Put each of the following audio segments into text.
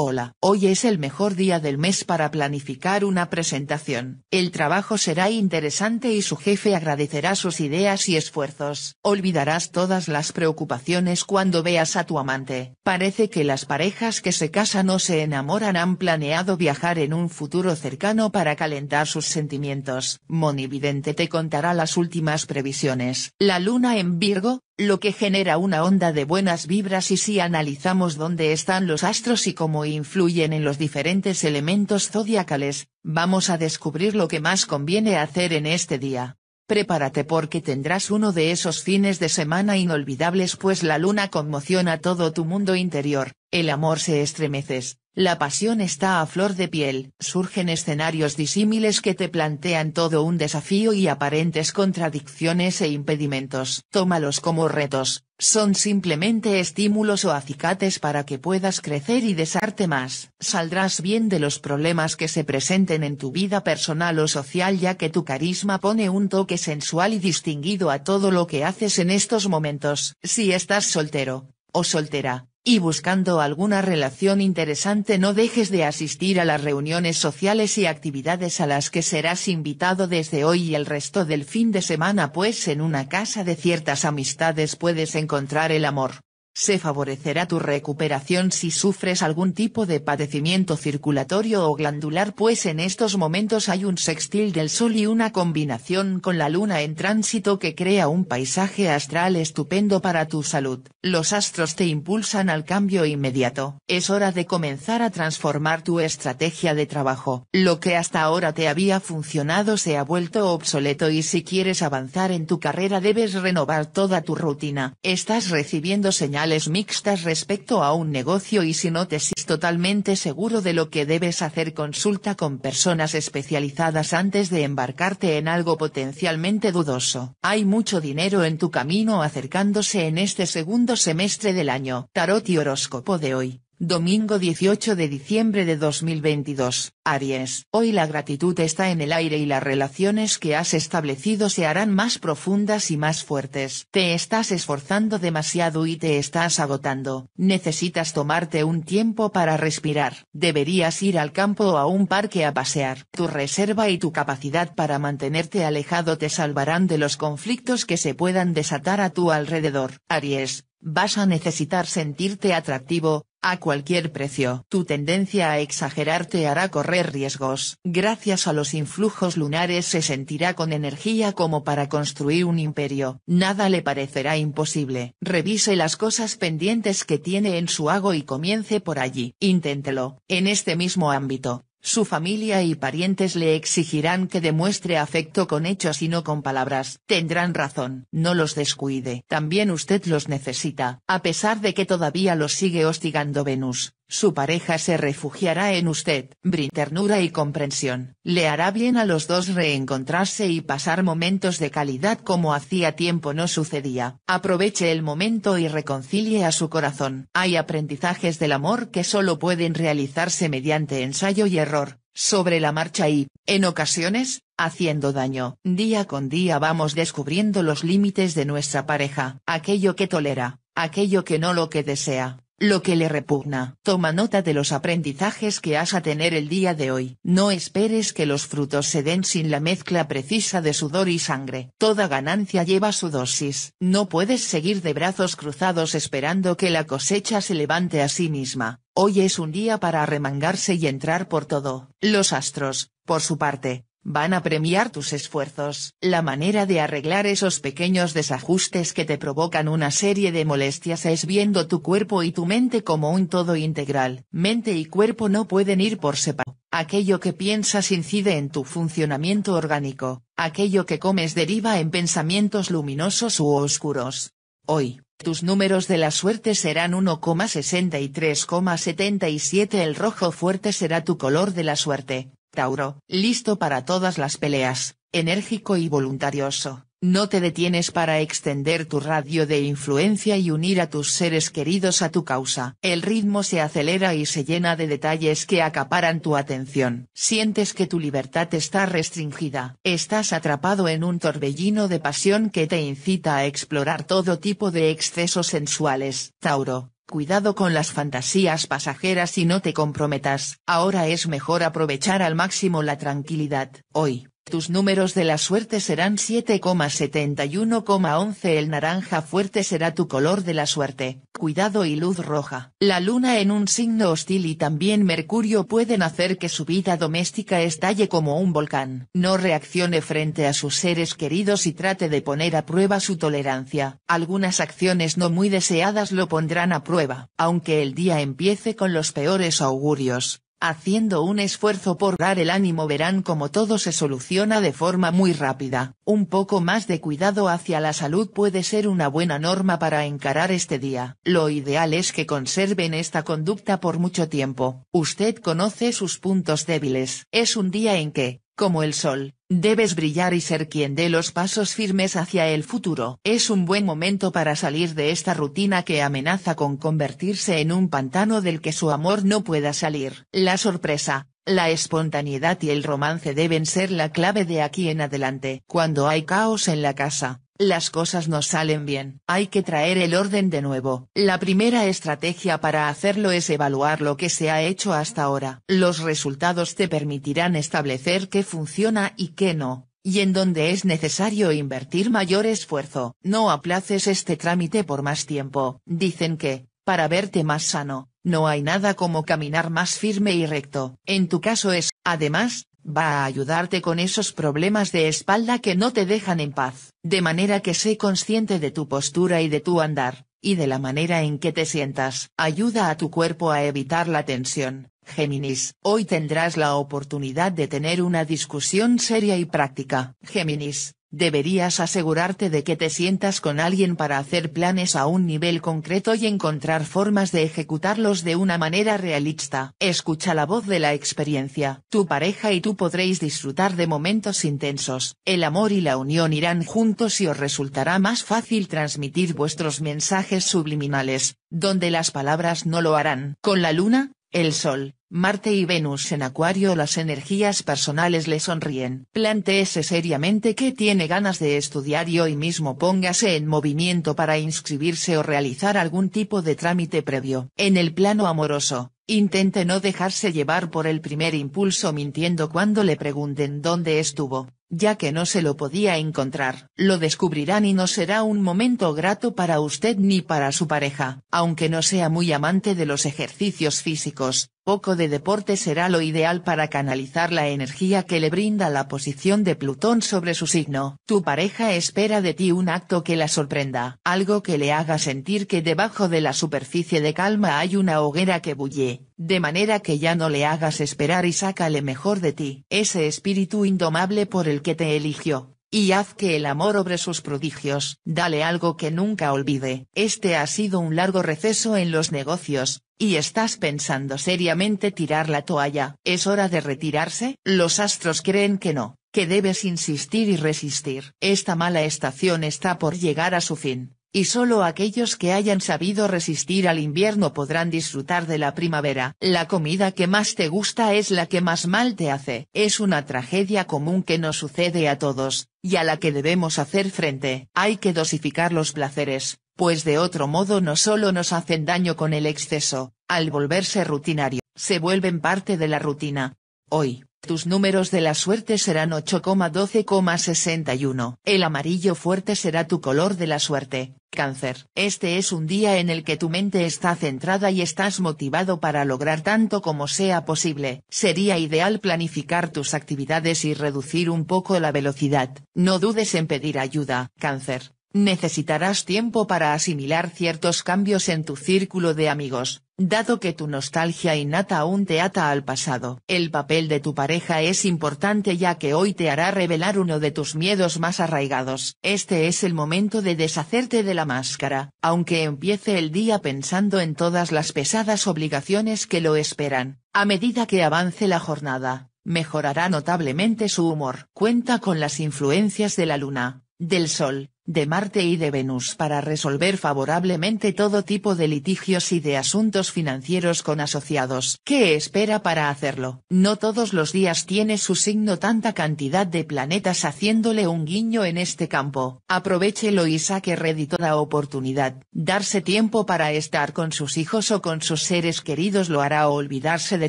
Hola, hoy es el mejor día del mes para planificar una presentación. El trabajo será interesante y su jefe agradecerá sus ideas y esfuerzos. Olvidarás todas las preocupaciones cuando veas a tu amante. Parece que las parejas que se casan o se enamoran han planeado viajar en un futuro cercano para calentar sus sentimientos. Monividente te contará las últimas previsiones. La luna en Virgo, lo que genera una onda de buenas vibras y si analizamos dónde están los astros y cómo influyen en los diferentes elementos zodiacales, vamos a descubrir lo que más conviene hacer en este día. Prepárate porque tendrás uno de esos fines de semana inolvidables pues la luna conmociona todo tu mundo interior, el amor se estremeces, la pasión está a flor de piel, surgen escenarios disímiles que te plantean todo un desafío y aparentes contradicciones e impedimentos. Tómalos como retos, son simplemente estímulos o acicates para que puedas crecer y desarte más. Saldrás bien de los problemas que se presenten en tu vida personal o social ya que tu carisma pone un toque sensual y distinguido a todo lo que haces en estos momentos. Si estás soltero, o soltera, y buscando alguna relación interesante no dejes de asistir a las reuniones sociales y actividades a las que serás invitado desde hoy y el resto del fin de semana pues en una casa de ciertas amistades puedes encontrar el amor se favorecerá tu recuperación si sufres algún tipo de padecimiento circulatorio o glandular pues en estos momentos hay un sextil del Sol y una combinación con la Luna en tránsito que crea un paisaje astral estupendo para tu salud. Los astros te impulsan al cambio inmediato. Es hora de comenzar a transformar tu estrategia de trabajo. Lo que hasta ahora te había funcionado se ha vuelto obsoleto y si quieres avanzar en tu carrera debes renovar toda tu rutina. Estás recibiendo señales mixtas respecto a un negocio y si no te sientes totalmente seguro de lo que debes hacer consulta con personas especializadas antes de embarcarte en algo potencialmente dudoso. Hay mucho dinero en tu camino acercándose en este segundo semestre del año. Tarot y horóscopo de hoy. Domingo 18 de diciembre de 2022. Aries. Hoy la gratitud está en el aire y las relaciones que has establecido se harán más profundas y más fuertes. Te estás esforzando demasiado y te estás agotando. Necesitas tomarte un tiempo para respirar. Deberías ir al campo o a un parque a pasear. Tu reserva y tu capacidad para mantenerte alejado te salvarán de los conflictos que se puedan desatar a tu alrededor. Aries. Vas a necesitar sentirte atractivo, a cualquier precio. Tu tendencia a exagerarte hará correr riesgos. Gracias a los influjos lunares se sentirá con energía como para construir un imperio. Nada le parecerá imposible. Revise las cosas pendientes que tiene en su hago y comience por allí. Inténtelo. En este mismo ámbito, su familia y parientes le exigirán que demuestre afecto con hechos y no con palabras. Tendrán razón. No los descuide. También usted los necesita, a pesar de que todavía los sigue hostigando Venus. Su pareja se refugiará en usted. Brin ternura y comprensión. Le hará bien a los dos reencontrarse y pasar momentos de calidad como hacía tiempo no sucedía. Aproveche el momento y reconcilie a su corazón. Hay aprendizajes del amor que solo pueden realizarse mediante ensayo y error, sobre la marcha y, en ocasiones, haciendo daño. Día con día vamos descubriendo los límites de nuestra pareja, aquello que tolera, aquello que no lo que desea lo que le repugna. Toma nota de los aprendizajes que has a tener el día de hoy. No esperes que los frutos se den sin la mezcla precisa de sudor y sangre. Toda ganancia lleva su dosis. No puedes seguir de brazos cruzados esperando que la cosecha se levante a sí misma. Hoy es un día para arremangarse y entrar por todo. Los astros, por su parte, van a premiar tus esfuerzos. La manera de arreglar esos pequeños desajustes que te provocan una serie de molestias es viendo tu cuerpo y tu mente como un todo integral. Mente y cuerpo no pueden ir por separado. Aquello que piensas incide en tu funcionamiento orgánico, aquello que comes deriva en pensamientos luminosos u oscuros. Hoy, tus números de la suerte serán 1,63,77 El rojo fuerte será tu color de la suerte, Tauro, listo para todas las peleas, enérgico y voluntarioso, no te detienes para extender tu radio de influencia y unir a tus seres queridos a tu causa. El ritmo se acelera y se llena de detalles que acaparan tu atención. Sientes que tu libertad está restringida. Estás atrapado en un torbellino de pasión que te incita a explorar todo tipo de excesos sensuales. Tauro, Cuidado con las fantasías pasajeras y no te comprometas, ahora es mejor aprovechar al máximo la tranquilidad. Hoy, tus números de la suerte serán 7,71,11 El naranja fuerte será tu color de la suerte. Cuidado y luz roja. La luna en un signo hostil y también Mercurio pueden hacer que su vida doméstica estalle como un volcán. No reaccione frente a sus seres queridos y trate de poner a prueba su tolerancia. Algunas acciones no muy deseadas lo pondrán a prueba. Aunque el día empiece con los peores augurios, Haciendo un esfuerzo por dar el ánimo verán como todo se soluciona de forma muy rápida. Un poco más de cuidado hacia la salud puede ser una buena norma para encarar este día. Lo ideal es que conserven esta conducta por mucho tiempo. Usted conoce sus puntos débiles. Es un día en que, como el sol, debes brillar y ser quien dé los pasos firmes hacia el futuro. Es un buen momento para salir de esta rutina que amenaza con convertirse en un pantano del que su amor no pueda salir. La sorpresa, la espontaneidad y el romance deben ser la clave de aquí en adelante. Cuando hay caos en la casa, las cosas no salen bien. Hay que traer el orden de nuevo. La primera estrategia para hacerlo es evaluar lo que se ha hecho hasta ahora. Los resultados te permitirán establecer qué funciona y qué no, y en donde es necesario invertir mayor esfuerzo. No aplaces este trámite por más tiempo. Dicen que, para verte más sano, no hay nada como caminar más firme y recto. En tu caso es, además, va a ayudarte con esos problemas de espalda que no te dejan en paz, de manera que sé consciente de tu postura y de tu andar, y de la manera en que te sientas. Ayuda a tu cuerpo a evitar la tensión. Géminis, hoy tendrás la oportunidad de tener una discusión seria y práctica. Géminis, Deberías asegurarte de que te sientas con alguien para hacer planes a un nivel concreto y encontrar formas de ejecutarlos de una manera realista. Escucha la voz de la experiencia. Tu pareja y tú podréis disfrutar de momentos intensos. El amor y la unión irán juntos y os resultará más fácil transmitir vuestros mensajes subliminales, donde las palabras no lo harán. Con la luna, el sol, Marte y Venus en Acuario las energías personales le sonríen. Plantéese seriamente que tiene ganas de estudiar y hoy mismo póngase en movimiento para inscribirse o realizar algún tipo de trámite previo. En el plano amoroso, intente no dejarse llevar por el primer impulso mintiendo cuando le pregunten dónde estuvo, ya que no se lo podía encontrar. Lo descubrirán y no será un momento grato para usted ni para su pareja. Aunque no sea muy amante de los ejercicios físicos, poco de deporte será lo ideal para canalizar la energía que le brinda la posición de Plutón sobre su signo. Tu pareja espera de ti un acto que la sorprenda, algo que le haga sentir que debajo de la superficie de calma hay una hoguera que bulle, de manera que ya no le hagas esperar y sácale mejor de ti. Ese espíritu indomable por el que te eligió, y haz que el amor obre sus prodigios, dale algo que nunca olvide. Este ha sido un largo receso en los negocios, y estás pensando seriamente tirar la toalla. ¿Es hora de retirarse? Los astros creen que no, que debes insistir y resistir. Esta mala estación está por llegar a su fin y solo aquellos que hayan sabido resistir al invierno podrán disfrutar de la primavera. La comida que más te gusta es la que más mal te hace. Es una tragedia común que nos sucede a todos, y a la que debemos hacer frente. Hay que dosificar los placeres, pues de otro modo no solo nos hacen daño con el exceso, al volverse rutinario, se vuelven parte de la rutina. Hoy, tus números de la suerte serán 8,12,61. El amarillo fuerte será tu color de la suerte, cáncer. Este es un día en el que tu mente está centrada y estás motivado para lograr tanto como sea posible. Sería ideal planificar tus actividades y reducir un poco la velocidad. No dudes en pedir ayuda, cáncer. Necesitarás tiempo para asimilar ciertos cambios en tu círculo de amigos, Dado que tu nostalgia innata aún te ata al pasado, el papel de tu pareja es importante ya que hoy te hará revelar uno de tus miedos más arraigados. Este es el momento de deshacerte de la máscara, aunque empiece el día pensando en todas las pesadas obligaciones que lo esperan. A medida que avance la jornada, mejorará notablemente su humor. Cuenta con las influencias de la luna, del sol, de Marte y de Venus para resolver favorablemente todo tipo de litigios y de asuntos financieros con asociados. ¿Qué espera para hacerlo? No todos los días tiene su signo tanta cantidad de planetas haciéndole un guiño en este campo. Aprovechelo y saque ready toda oportunidad. Darse tiempo para estar con sus hijos o con sus seres queridos lo hará olvidarse de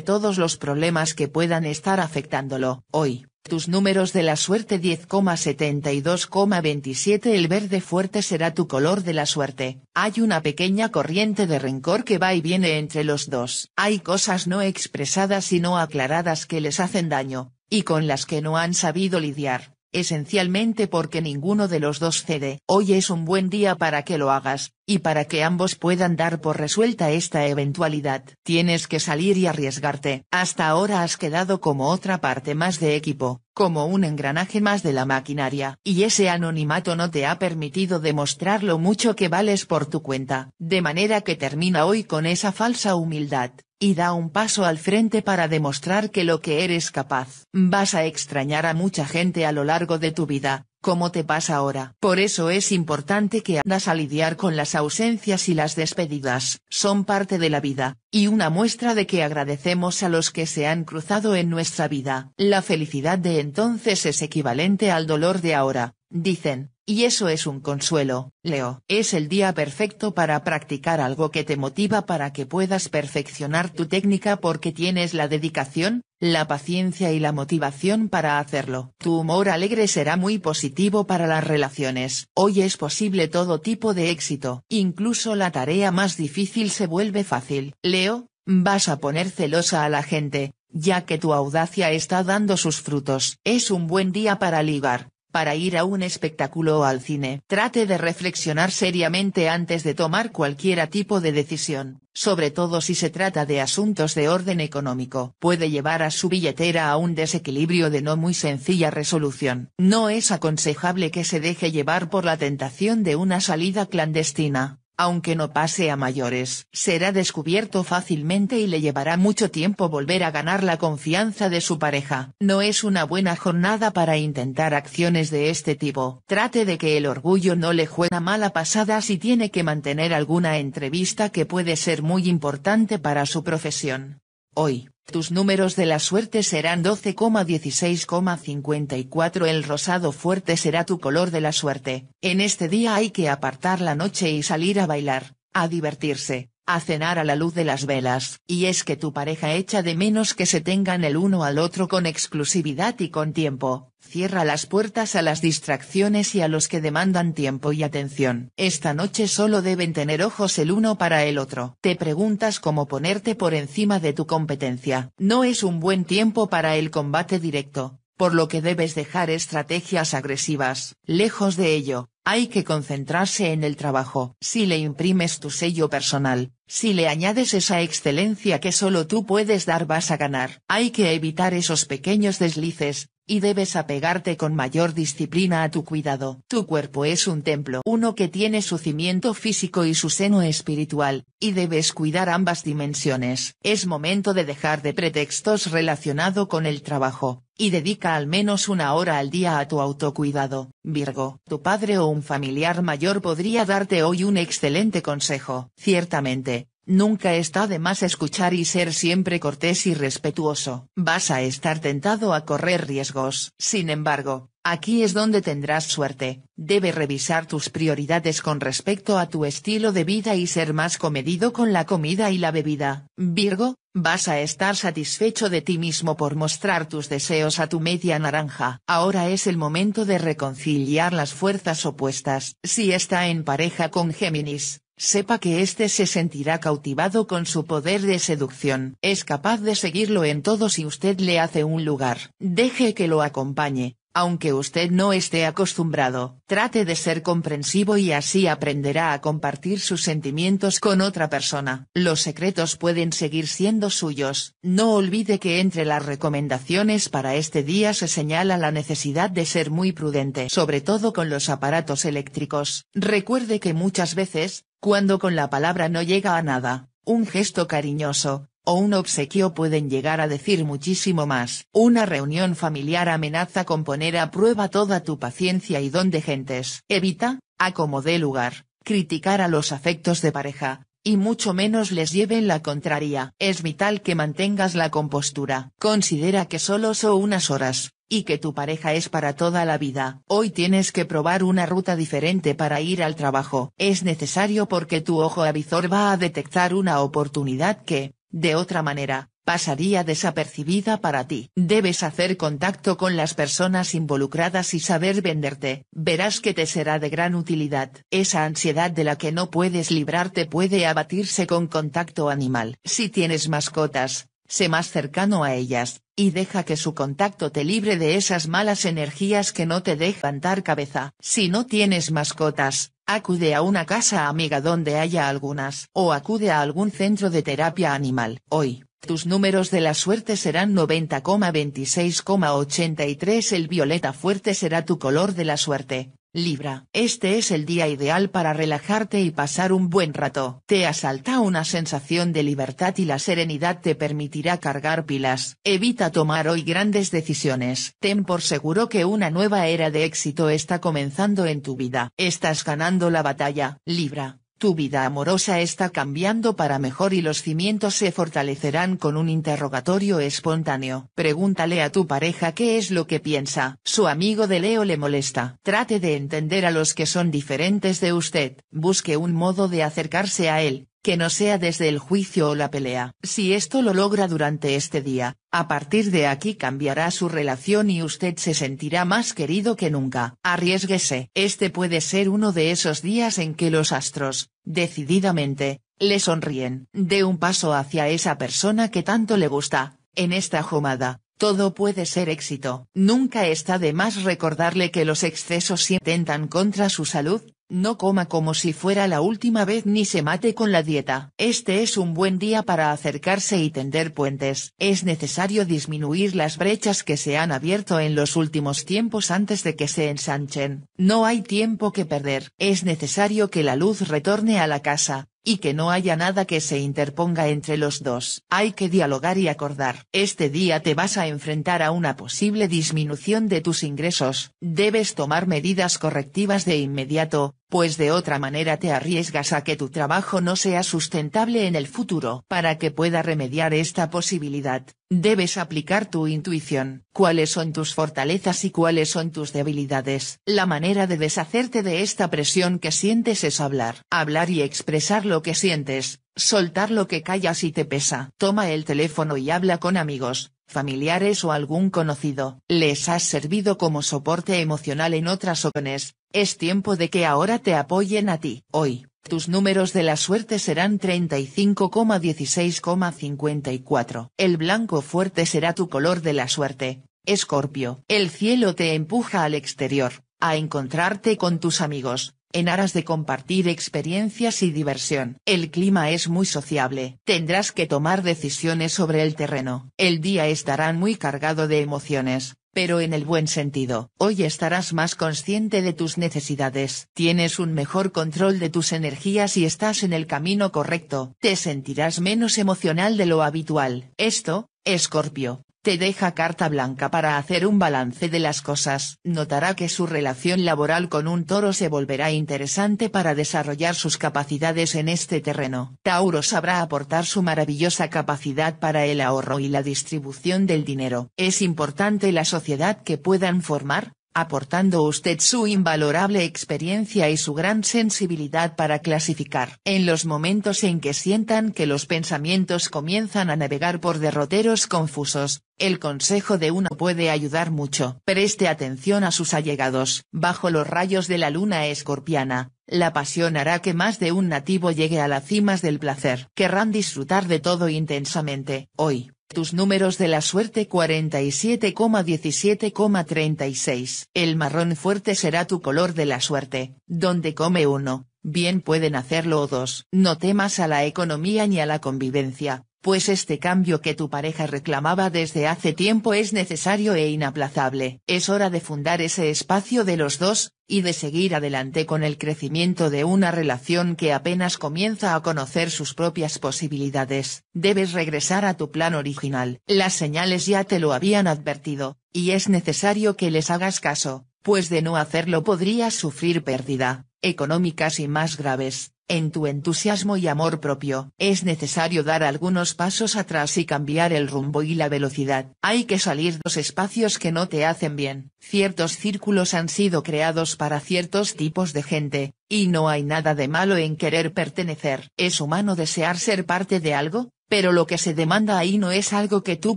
todos los problemas que puedan estar afectándolo. Hoy, tus números de la suerte 10,72,27 El verde fuerte será tu color de la suerte. Hay una pequeña corriente de rencor que va y viene entre los dos. Hay cosas no expresadas y no aclaradas que les hacen daño, y con las que no han sabido lidiar, esencialmente porque ninguno de los dos cede. Hoy es un buen día para que lo hagas, y para que ambos puedan dar por resuelta esta eventualidad, tienes que salir y arriesgarte. Hasta ahora has quedado como otra parte más de equipo, como un engranaje más de la maquinaria, y ese anonimato no te ha permitido demostrar lo mucho que vales por tu cuenta, de manera que termina hoy con esa falsa humildad y da un paso al frente para demostrar que lo que eres capaz. Vas a extrañar a mucha gente a lo largo de tu vida, ¿Cómo te pasa ahora? Por eso es importante que andas a lidiar con las ausencias y las despedidas. Son parte de la vida, y una muestra de que agradecemos a los que se han cruzado en nuestra vida. La felicidad de entonces es equivalente al dolor de ahora. Dicen, y eso es un consuelo, Leo. Es el día perfecto para practicar algo que te motiva para que puedas perfeccionar tu técnica porque tienes la dedicación, la paciencia y la motivación para hacerlo. Tu humor alegre será muy positivo para las relaciones. Hoy es posible todo tipo de éxito. Incluso la tarea más difícil se vuelve fácil. Leo, vas a poner celosa a la gente, ya que tu audacia está dando sus frutos. Es un buen día para ligar, para ir a un espectáculo o al cine. Trate de reflexionar seriamente antes de tomar cualquiera tipo de decisión, sobre todo si se trata de asuntos de orden económico. Puede llevar a su billetera a un desequilibrio de no muy sencilla resolución. No es aconsejable que se deje llevar por la tentación de una salida clandestina aunque no pase a mayores, será descubierto fácilmente y le llevará mucho tiempo volver a ganar la confianza de su pareja. No es una buena jornada para intentar acciones de este tipo. Trate de que el orgullo no le juega mala pasada si tiene que mantener alguna entrevista que puede ser muy importante para su profesión. Hoy, tus números de la suerte serán 12,16,54 El rosado fuerte será tu color de la suerte. En este día hay que apartar la noche y salir a bailar, a divertirse, a cenar a la luz de las velas. Y es que tu pareja echa de menos que se tengan el uno al otro con exclusividad y con tiempo, cierra las puertas a las distracciones y a los que demandan tiempo y atención. Esta noche solo deben tener ojos el uno para el otro. Te preguntas cómo ponerte por encima de tu competencia. No es un buen tiempo para el combate directo, por lo que debes dejar estrategias agresivas. Lejos de ello, hay que concentrarse en el trabajo. Si le imprimes tu sello personal, si le añades esa excelencia que solo tú puedes dar vas a ganar. Hay que evitar esos pequeños deslices, y debes apegarte con mayor disciplina a tu cuidado. Tu cuerpo es un templo, uno que tiene su cimiento físico y su seno espiritual, y debes cuidar ambas dimensiones. Es momento de dejar de pretextos relacionado con el trabajo, y dedica al menos una hora al día a tu autocuidado. Virgo, tu padre o un familiar mayor podría darte hoy un excelente consejo. Ciertamente, Nunca está de más escuchar y ser siempre cortés y respetuoso. Vas a estar tentado a correr riesgos. Sin embargo, aquí es donde tendrás suerte. Debe revisar tus prioridades con respecto a tu estilo de vida y ser más comedido con la comida y la bebida. Virgo, vas a estar satisfecho de ti mismo por mostrar tus deseos a tu media naranja. Ahora es el momento de reconciliar las fuerzas opuestas. Si está en pareja con Géminis, sepa que éste se sentirá cautivado con su poder de seducción. Es capaz de seguirlo en todo si usted le hace un lugar. Deje que lo acompañe, aunque usted no esté acostumbrado, trate de ser comprensivo y así aprenderá a compartir sus sentimientos con otra persona. Los secretos pueden seguir siendo suyos. No olvide que entre las recomendaciones para este día se señala la necesidad de ser muy prudente, sobre todo con los aparatos eléctricos. Recuerde que muchas veces, cuando con la palabra no llega a nada, un gesto cariñoso, o un obsequio pueden llegar a decir muchísimo más. Una reunión familiar amenaza con poner a prueba toda tu paciencia y don de gentes. Evita, acomode lugar, criticar a los afectos de pareja, y mucho menos les lleven la contraria. Es vital que mantengas la compostura. Considera que solo son unas horas, y que tu pareja es para toda la vida. Hoy tienes que probar una ruta diferente para ir al trabajo. Es necesario porque tu ojo avizor va a detectar una oportunidad que, de otra manera, pasaría desapercibida para ti. Debes hacer contacto con las personas involucradas y saber venderte. Verás que te será de gran utilidad. Esa ansiedad de la que no puedes librarte puede abatirse con contacto animal. Si tienes mascotas, sé más cercano a ellas, y deja que su contacto te libre de esas malas energías que no te dejan dar cabeza. Si no tienes mascotas, acude a una casa amiga donde haya algunas o acude a algún centro de terapia animal. Hoy, tus números de la suerte serán 90,26,83 El violeta fuerte será tu color de la suerte. Libra. Este es el día ideal para relajarte y pasar un buen rato. Te asalta una sensación de libertad y la serenidad te permitirá cargar pilas. Evita tomar hoy grandes decisiones. Ten por seguro que una nueva era de éxito está comenzando en tu vida. Estás ganando la batalla. Libra. Tu vida amorosa está cambiando para mejor y los cimientos se fortalecerán con un interrogatorio espontáneo. Pregúntale a tu pareja qué es lo que piensa. Su amigo de Leo le molesta. Trate de entender a los que son diferentes de usted. Busque un modo de acercarse a él, que no sea desde el juicio o la pelea. Si esto lo logra durante este día, a partir de aquí cambiará su relación y usted se sentirá más querido que nunca. Arriesguese. Este puede ser uno de esos días en que los astros, decididamente, le sonríen. De un paso hacia esa persona que tanto le gusta, en esta jomada. Todo puede ser éxito. Nunca está de más recordarle que los excesos intentan contra su salud, no coma como si fuera la última vez ni se mate con la dieta. Este es un buen día para acercarse y tender puentes. Es necesario disminuir las brechas que se han abierto en los últimos tiempos antes de que se ensanchen. No hay tiempo que perder. Es necesario que la luz retorne a la casa, y que no haya nada que se interponga entre los dos. Hay que dialogar y acordar. Este día te vas a enfrentar a una posible disminución de tus ingresos. Debes tomar medidas correctivas de inmediato, pues de otra manera te arriesgas a que tu trabajo no sea sustentable en el futuro. Para que pueda remediar esta posibilidad, debes aplicar tu intuición, cuáles son tus fortalezas y cuáles son tus debilidades. La manera de deshacerte de esta presión que sientes es hablar, hablar y expresar lo que sientes, soltar lo que callas y te pesa. Toma el teléfono y habla con amigos, familiares o algún conocido. Les has servido como soporte emocional en otras ocasiones, es tiempo de que ahora te apoyen a ti. Hoy, tus números de la suerte serán 35,16,54. El blanco fuerte será tu color de la suerte, Escorpio. El cielo te empuja al exterior, a encontrarte con tus amigos, en aras de compartir experiencias y diversión. El clima es muy sociable. Tendrás que tomar decisiones sobre el terreno. El día estará muy cargado de emociones pero en el buen sentido. Hoy estarás más consciente de tus necesidades, tienes un mejor control de tus energías y estás en el camino correcto, te sentirás menos emocional de lo habitual. Esto, Escorpio, te deja carta blanca para hacer un balance de las cosas. Notará que su relación laboral con un toro se volverá interesante para desarrollar sus capacidades en este terreno. Tauro sabrá aportar su maravillosa capacidad para el ahorro y la distribución del dinero. Es importante la sociedad que puedan formar, aportando usted su invalorable experiencia y su gran sensibilidad para clasificar. En los momentos en que sientan que los pensamientos comienzan a navegar por derroteros confusos, el consejo de uno puede ayudar mucho. Preste atención a sus allegados. Bajo los rayos de la luna escorpiana, la pasión hará que más de un nativo llegue a las cimas del placer. Querrán disfrutar de todo intensamente. Hoy, tus números de la suerte 47,17,36. El marrón fuerte será tu color de la suerte, donde come uno, bien pueden hacerlo dos. No temas a la economía ni a la convivencia, pues este cambio que tu pareja reclamaba desde hace tiempo es necesario e inaplazable. Es hora de fundar ese espacio de los dos, y de seguir adelante con el crecimiento de una relación que apenas comienza a conocer sus propias posibilidades. Debes regresar a tu plan original. Las señales ya te lo habían advertido, y es necesario que les hagas caso, pues de no hacerlo podrías sufrir pérdida, económicas y más graves en tu entusiasmo y amor propio. Es necesario dar algunos pasos atrás y cambiar el rumbo y la velocidad. Hay que salir de los espacios que no te hacen bien. Ciertos círculos han sido creados para ciertos tipos de gente, y no hay nada de malo en querer pertenecer. Es humano desear ser parte de algo, pero lo que se demanda ahí no es algo que tú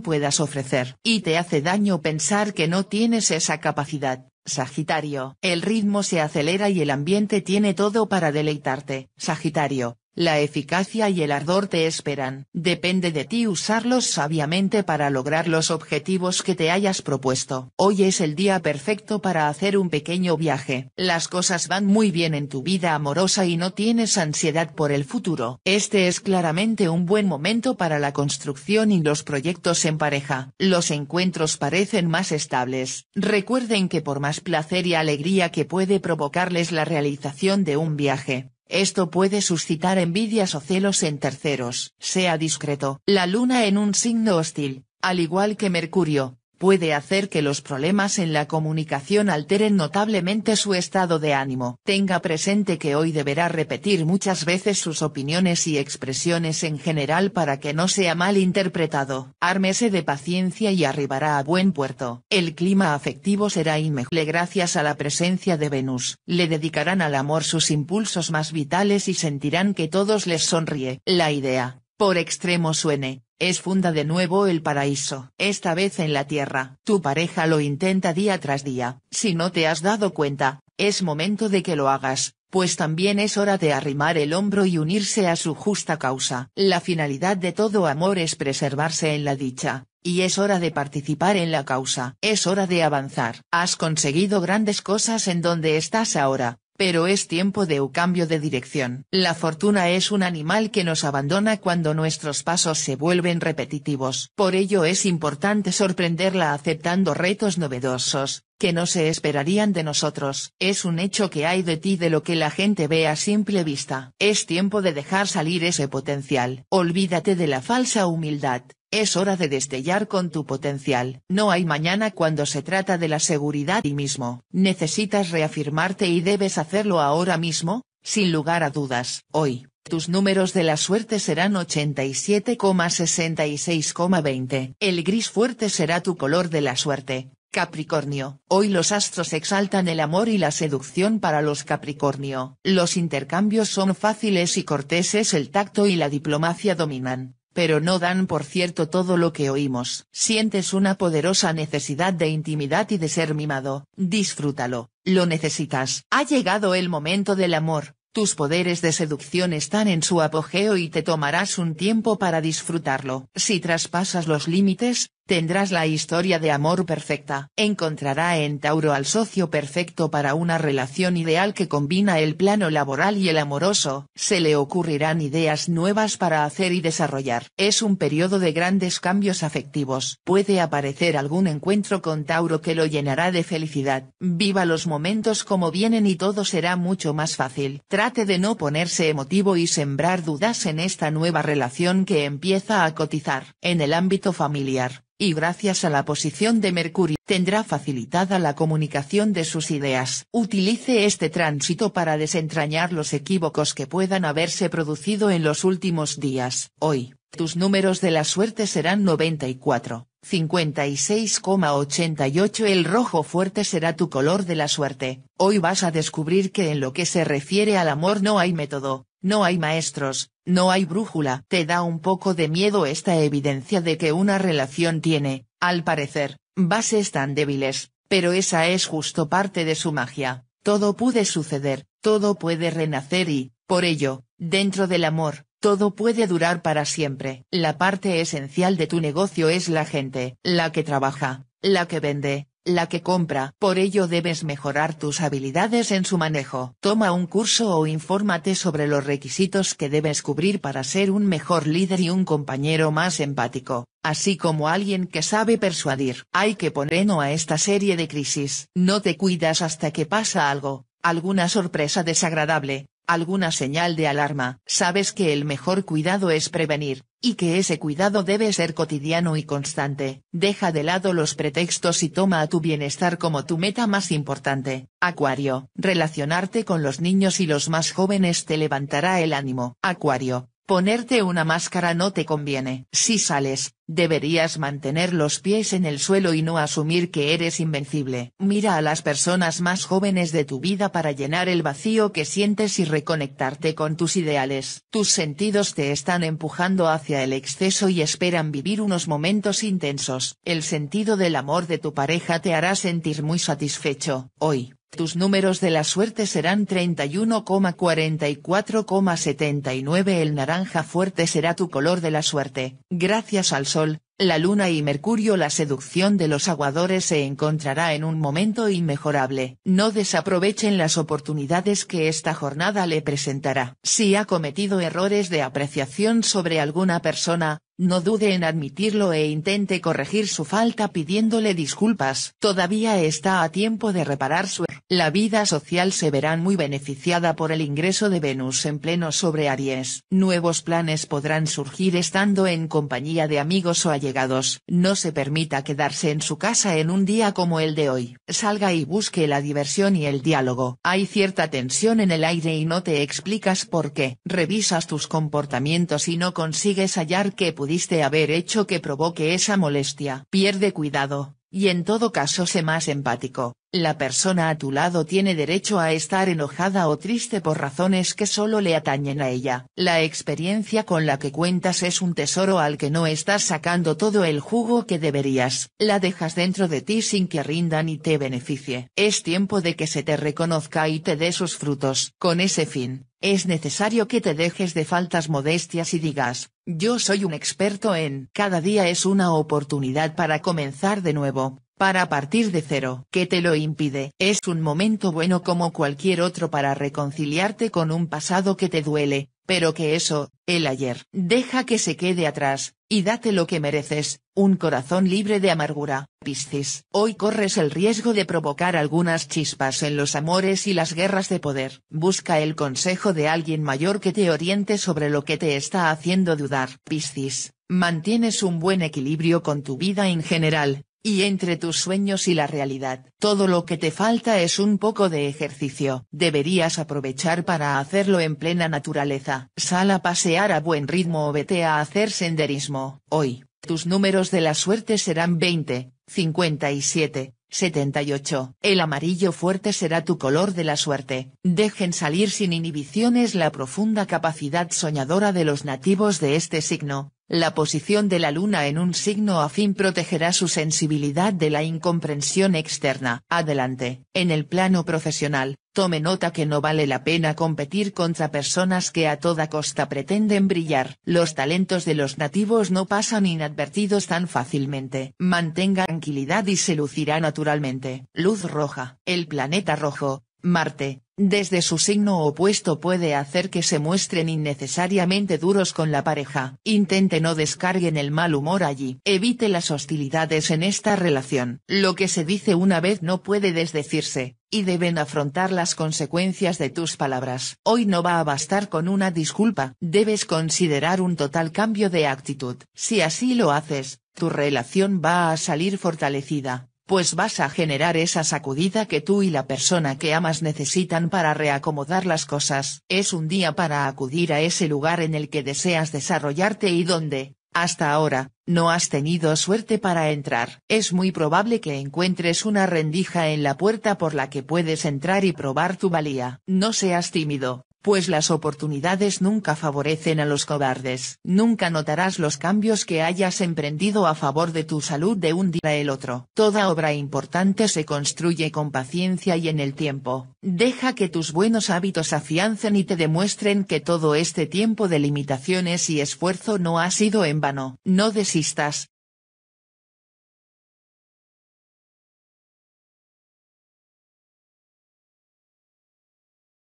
puedas ofrecer. Y te hace daño pensar que no tienes esa capacidad. Sagitario. El ritmo se acelera y el ambiente tiene todo para deleitarte. Sagitario, la eficacia y el ardor te esperan. Depende de ti usarlos sabiamente para lograr los objetivos que te hayas propuesto. Hoy es el día perfecto para hacer un pequeño viaje. Las cosas van muy bien en tu vida amorosa y no tienes ansiedad por el futuro. Este es claramente un buen momento para la construcción y los proyectos en pareja. Los encuentros parecen más estables. Recuerden que por más placer y alegría que puede provocarles la realización de un viaje, esto puede suscitar envidias o celos en terceros. Sea discreto. La luna en un signo hostil, al igual que Mercurio, puede hacer que los problemas en la comunicación alteren notablemente su estado de ánimo. Tenga presente que hoy deberá repetir muchas veces sus opiniones y expresiones en general para que no sea mal interpretado. Ármese de paciencia y arribará a buen puerto. El clima afectivo será inmejorable gracias a la presencia de Venus. Le dedicarán al amor sus impulsos más vitales y sentirán que todos les sonríe. La idea, por extremo suene, es funda de nuevo el paraíso, esta vez en la tierra. Tu pareja lo intenta día tras día, si no te has dado cuenta, es momento de que lo hagas, pues también es hora de arrimar el hombro y unirse a su justa causa. La finalidad de todo amor es preservarse en la dicha, y es hora de participar en la causa. Es hora de avanzar. Has conseguido grandes cosas en donde estás ahora, pero es tiempo de un cambio de dirección. La fortuna es un animal que nos abandona cuando nuestros pasos se vuelven repetitivos. Por ello es importante sorprenderla aceptando retos novedosos, que no se esperarían de nosotros. Es un hecho que hay de ti de lo que la gente ve a simple vista. Es tiempo de dejar salir ese potencial. Olvídate de la falsa humildad, es hora de destellar con tu potencial. No hay mañana cuando se trata de la seguridad y mismo. Necesitas reafirmarte y debes hacerlo ahora mismo, sin lugar a dudas. Hoy, tus números de la suerte serán 87,66,20. El gris fuerte será tu color de la suerte. Capricornio. Hoy los astros exaltan el amor y la seducción para los Capricornio. Los intercambios son fáciles y corteses, el tacto y la diplomacia dominan pero no dan por cierto todo lo que oímos. Sientes una poderosa necesidad de intimidad y de ser mimado, disfrútalo, lo necesitas. Ha llegado el momento del amor, tus poderes de seducción están en su apogeo y te tomarás un tiempo para disfrutarlo. Si traspasas los límites, tendrás la historia de amor perfecta. Encontrará en Tauro al socio perfecto para una relación ideal que combina el plano laboral y el amoroso. Se le ocurrirán ideas nuevas para hacer y desarrollar. Es un periodo de grandes cambios afectivos. Puede aparecer algún encuentro con Tauro que lo llenará de felicidad. Viva los momentos como vienen y todo será mucho más fácil. Trate de no ponerse emotivo y sembrar dudas en esta nueva relación que empieza a cotizar. En el ámbito familiar, y gracias a la posición de Mercurio tendrá facilitada la comunicación de sus ideas. Utilice este tránsito para desentrañar los equívocos que puedan haberse producido en los últimos días. Hoy, tus números de la suerte serán 94, 56,88 El rojo fuerte será tu color de la suerte. Hoy vas a descubrir que en lo que se refiere al amor no hay método, no hay maestros, no hay brújula. Te da un poco de miedo esta evidencia de que una relación tiene, al parecer, bases tan débiles, pero esa es justo parte de su magia. Todo puede suceder, todo puede renacer y, por ello, dentro del amor, todo puede durar para siempre. La parte esencial de tu negocio es la gente, la que trabaja, la que vende, la que compra. Por ello debes mejorar tus habilidades en su manejo. Toma un curso o infórmate sobre los requisitos que debes cubrir para ser un mejor líder y un compañero más empático, así como alguien que sabe persuadir. Hay que poner no a esta serie de crisis. No te cuidas hasta que pasa algo, alguna sorpresa desagradable, alguna señal de alarma. Sabes que el mejor cuidado es prevenir, y que ese cuidado debe ser cotidiano y constante. Deja de lado los pretextos y toma a tu bienestar como tu meta más importante. Acuario, relacionarte con los niños y los más jóvenes te levantará el ánimo. Acuario, Ponerte una máscara no te conviene. Si sales, deberías mantener los pies en el suelo y no asumir que eres invencible. Mira a las personas más jóvenes de tu vida para llenar el vacío que sientes y reconectarte con tus ideales. Tus sentidos te están empujando hacia el exceso y esperan vivir unos momentos intensos. El sentido del amor de tu pareja te hará sentir muy satisfecho. Hoy, tus números de la suerte serán 31,44,79 El naranja fuerte será tu color de la suerte. Gracias al sol, la luna y Mercurio la seducción de los aguadores se encontrará en un momento inmejorable. No desaprovechen las oportunidades que esta jornada le presentará. Si ha cometido errores de apreciación sobre alguna persona, no dude en admitirlo e intente corregir su falta pidiéndole disculpas. Todavía está a tiempo de reparar su La vida social se verá muy beneficiada por el ingreso de Venus en pleno sobre Aries. Nuevos planes podrán surgir estando en compañía de amigos o allegados. No se permita quedarse en su casa en un día como el de hoy. Salga y busque la diversión y el diálogo. Hay cierta tensión en el aire y no te explicas por qué. Revisas tus comportamientos y no consigues hallar qué pudiste haber hecho que provoque esa molestia. Pierde cuidado, y en todo caso sé más empático. La persona a tu lado tiene derecho a estar enojada o triste por razones que solo le atañen a ella. La experiencia con la que cuentas es un tesoro al que no estás sacando todo el jugo que deberías. La dejas dentro de ti sin que rinda ni te beneficie. Es tiempo de que se te reconozca y te dé sus frutos. Con ese fin, es necesario que te dejes de faltas modestias y digas, yo soy un experto en cada día es una oportunidad para comenzar de nuevo, para partir de cero. ¿Qué te lo impide? Es un momento bueno como cualquier otro para reconciliarte con un pasado que te duele, pero que eso, el ayer, deja que se quede atrás, y date lo que mereces, un corazón libre de amargura. Piscis, hoy corres el riesgo de provocar algunas chispas en los amores y las guerras de poder. Busca el consejo de alguien mayor que te oriente sobre lo que te está haciendo dudar. Piscis, mantienes un buen equilibrio con tu vida en general, y entre tus sueños y la realidad. Todo lo que te falta es un poco de ejercicio. Deberías aprovechar para hacerlo en plena naturaleza. Sal a pasear a buen ritmo o vete a hacer senderismo. Hoy, tus números de la suerte serán 20, 57, 78. El amarillo fuerte será tu color de la suerte. Dejen salir sin inhibiciones la profunda capacidad soñadora de los nativos de este signo, la posición de la luna en un signo afín protegerá su sensibilidad de la incomprensión externa. Adelante, en el plano profesional, tome nota que no vale la pena competir contra personas que a toda costa pretenden brillar. Los talentos de los nativos no pasan inadvertidos tan fácilmente. Mantenga tranquilidad y se lucirá naturalmente. Luz roja. El planeta rojo, Marte, desde su signo opuesto puede hacer que se muestren innecesariamente duros con la pareja. Intente no descarguen el mal humor allí. Evite las hostilidades en esta relación. Lo que se dice una vez no puede desdecirse, y deben afrontar las consecuencias de tus palabras. Hoy no va a bastar con una disculpa. Debes considerar un total cambio de actitud. Si así lo haces, tu relación va a salir fortalecida pues vas a generar esa sacudida que tú y la persona que amas necesitan para reacomodar las cosas. Es un día para acudir a ese lugar en el que deseas desarrollarte y donde, hasta ahora, no has tenido suerte para entrar. Es muy probable que encuentres una rendija en la puerta por la que puedes entrar y probar tu valía. No seas tímido, pues las oportunidades nunca favorecen a los cobardes. Nunca notarás los cambios que hayas emprendido a favor de tu salud de un día a el otro. Toda obra importante se construye con paciencia y en el tiempo. Deja que tus buenos hábitos afiancen y te demuestren que todo este tiempo de limitaciones y esfuerzo no ha sido en vano. No desistas,